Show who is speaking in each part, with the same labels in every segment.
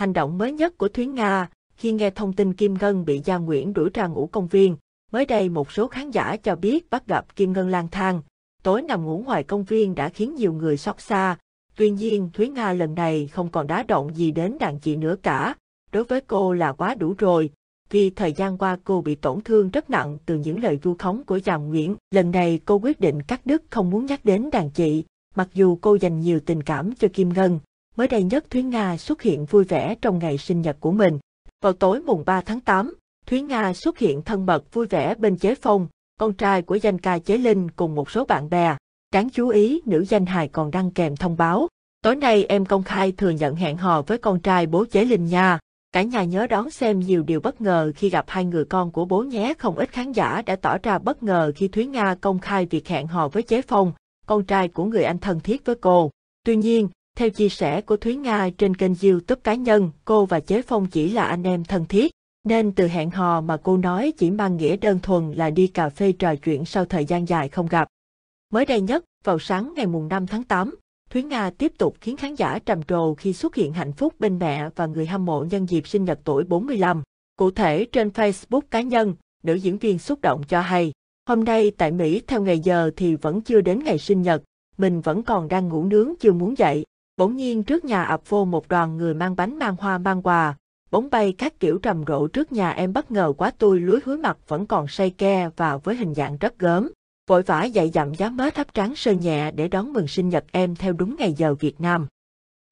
Speaker 1: Hành động mới nhất của Thúy Nga khi nghe thông tin Kim Ngân bị Gia Nguyễn đuổi ra ngủ công viên, mới đây một số khán giả cho biết bắt gặp Kim Ngân lang thang, tối nằm ngủ ngoài công viên đã khiến nhiều người xót xa. Tuy nhiên, Thúy Nga lần này không còn đá động gì đến đàn chị nữa cả. Đối với cô là quá đủ rồi, vì thời gian qua cô bị tổn thương rất nặng từ những lời vu khống của Già Nguyễn. Lần này cô quyết định cắt đứt không muốn nhắc đến đàn chị, mặc dù cô dành nhiều tình cảm cho Kim Ngân mới đây nhất Thúy Nga xuất hiện vui vẻ trong ngày sinh nhật của mình. Vào tối mùng 3 tháng 8, Thúy Nga xuất hiện thân mật vui vẻ bên Chế Phong, con trai của danh ca Chế Linh cùng một số bạn bè. Đáng chú ý, nữ danh hài còn đăng kèm thông báo. Tối nay em công khai thừa nhận hẹn hò với con trai bố Chế Linh nha. Cả nhà nhớ đón xem nhiều điều bất ngờ khi gặp hai người con của bố nhé. Không ít khán giả đã tỏ ra bất ngờ khi Thúy Nga công khai việc hẹn hò với Chế Phong, con trai của người anh thân thiết với cô. Tuy nhiên, theo chia sẻ của Thúy Nga trên kênh youtube cá nhân, cô và Chế Phong chỉ là anh em thân thiết, nên từ hẹn hò mà cô nói chỉ mang nghĩa đơn thuần là đi cà phê trò chuyện sau thời gian dài không gặp. Mới đây nhất, vào sáng ngày mùng 5 tháng 8, Thúy Nga tiếp tục khiến khán giả trầm trồ khi xuất hiện hạnh phúc bên mẹ và người hâm mộ nhân dịp sinh nhật tuổi 45. Cụ thể trên Facebook cá nhân, nữ diễn viên xúc động cho hay, hôm nay tại Mỹ theo ngày giờ thì vẫn chưa đến ngày sinh nhật, mình vẫn còn đang ngủ nướng chưa muốn dậy, Bỗng nhiên trước nhà ập vô một đoàn người mang bánh mang hoa mang quà, bóng bay các kiểu trầm rộ trước nhà em bất ngờ quá tôi lúi húi mặt vẫn còn say ke và với hình dạng rất gớm. Vội vã dạy dặm giá mớ thắp trắng sơ nhẹ để đón mừng sinh nhật em theo đúng ngày giờ Việt Nam.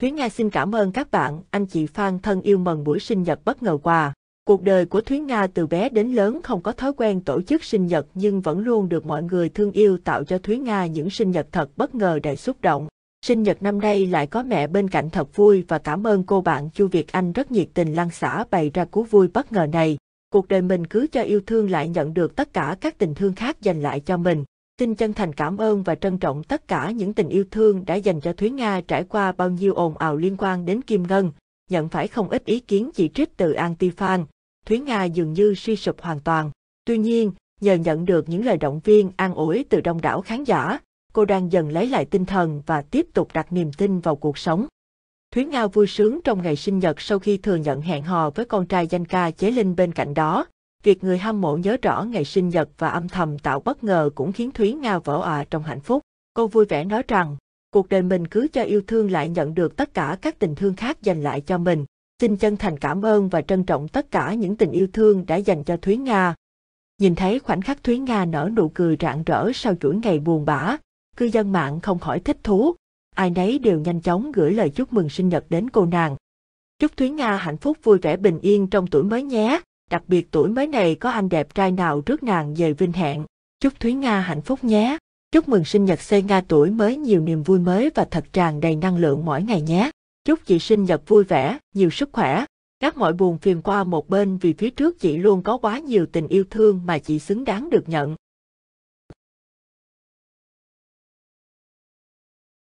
Speaker 1: Thúy Nga xin cảm ơn các bạn, anh chị Phan thân yêu mừng buổi sinh nhật bất ngờ quà. Cuộc đời của Thúy Nga từ bé đến lớn không có thói quen tổ chức sinh nhật nhưng vẫn luôn được mọi người thương yêu tạo cho Thúy Nga những sinh nhật thật bất ngờ đầy xúc động. Sinh nhật năm nay lại có mẹ bên cạnh thật vui và cảm ơn cô bạn Chu Việt Anh rất nhiệt tình lan xả bày ra cú vui bất ngờ này. Cuộc đời mình cứ cho yêu thương lại nhận được tất cả các tình thương khác dành lại cho mình. Xin chân thành cảm ơn và trân trọng tất cả những tình yêu thương đã dành cho Thúy Nga trải qua bao nhiêu ồn ào liên quan đến Kim Ngân, nhận phải không ít ý kiến chỉ trích từ anti-fan. Thúy Nga dường như suy sụp hoàn toàn. Tuy nhiên, nhờ nhận được những lời động viên an ủi từ đông đảo khán giả, cô đang dần lấy lại tinh thần và tiếp tục đặt niềm tin vào cuộc sống. Thúy Nga vui sướng trong ngày sinh nhật sau khi thừa nhận hẹn hò với con trai danh ca Chế Linh bên cạnh đó. Việc người hâm mộ nhớ rõ ngày sinh nhật và âm thầm tạo bất ngờ cũng khiến Thúy Nga vỡ òa trong hạnh phúc. Cô vui vẻ nói rằng, cuộc đời mình cứ cho yêu thương lại nhận được tất cả các tình thương khác dành lại cho mình. Xin chân thành cảm ơn và trân trọng tất cả những tình yêu thương đã dành cho Thúy Nga. Nhìn thấy khoảnh khắc Thúy Nga nở nụ cười rạng rỡ sau chuỗi ngày buồn bã, cư dân mạng không khỏi thích thú. Ai nấy đều nhanh chóng gửi lời chúc mừng sinh nhật đến cô nàng. Chúc Thúy Nga hạnh phúc vui vẻ bình yên trong tuổi mới nhé, đặc biệt tuổi mới này có anh đẹp trai nào trước nàng về vinh hẹn. Chúc Thúy Nga hạnh phúc nhé. Chúc mừng sinh nhật xây Nga tuổi mới nhiều niềm vui mới và thật tràn đầy năng lượng mỗi ngày nhé. Chúc chị sinh nhật vui vẻ, nhiều sức khỏe. các mọi buồn phiền qua một bên vì phía trước chị luôn có quá nhiều tình yêu thương mà chị xứng đáng được nhận.